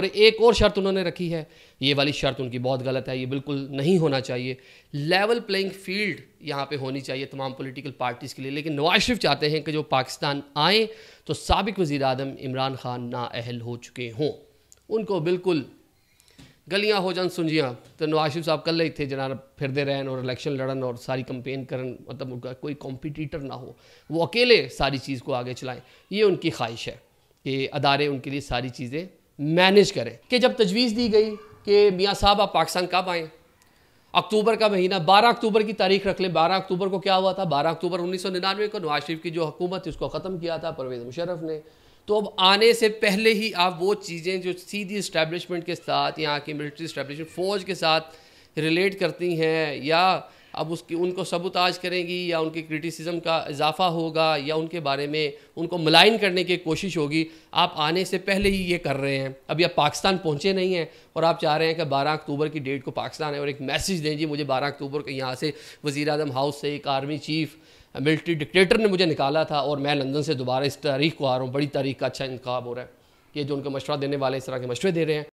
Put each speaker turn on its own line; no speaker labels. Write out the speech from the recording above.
और एक और शर्त उन्होंने रखी है ये वाली शर्त उनकी बहुत गलत है ये बिल्कुल नहीं होना चाहिए लेवल प्लेइंग फील्ड यहाँ पे होनी चाहिए तमाम पॉलिटिकल पार्टीज़ के लिए लेकिन नवाज शरीफ चाहते हैं कि जो पाकिस्तान आए तो सबक वज़ी अजम इमरान खान नाअहल हो चुके हों उनको बिल्कुल गलियाँ हो जान सुनजियाँ तो नवाज शरीफ साहब कल ही थे जनाब फिरते रहन और इलेक्शन लड़न और सारी कंपेन करन मतलब उनका कोई कॉम्पिटिटर ना हो वो अकेले सारी चीज़ को आगे चलाएं ये उनकी ख्वाहिश है कि अदारे उनके लिए सारी चीज़ें मैनेज करें कि जब तजवीज़ दी गई कि मियाँ साहब आप पाकिस्तान कब आएँ अक्टूबर का महीना 12 अक्टूबर की तारीख रख लें 12 अक्टूबर को क्या हुआ था 12 अक्टूबर 1999 को नवाज शरीफ की जो हुकूमत थी उसको ख़त्म किया था परवेज़ मुशरफ ने तो अब आने से पहले ही आप वो चीज़ें जो सीधी इस्टेबलिशमेंट के साथ यहाँ की मिलिट्री इस्टेबलिशमेंट फ़ौज के साथ रिलेट करती हैं या अब उसकी उनको सबूताज करेंगी या उनके क्रिटिसिज्म का इजाफा होगा या उनके बारे में उनको मलाइन करने की कोशिश होगी आप आने से पहले ही ये कर रहे हैं अभी आप पाकिस्तान पहुँचे नहीं हैं और आप चाह रहे हैं कि बारह अक्टूबर की डेट को पाकिस्तान है और एक मैसेज दें जी मुझे बारह अक्टूबर को यहाँ से वज़ी अजम हाउस से एक आर्मी चीफ़ मिलिट्री डिक्टेटर ने मुझे निकाला था और मैं लंदन से दोबारा इस तारीख को आ रहा हूँ बड़ी तारीख का अच्छा इंतब हो रहा है कि जो उनको मशवरा देने वाले इस तरह के मशवरे दे रहे हैं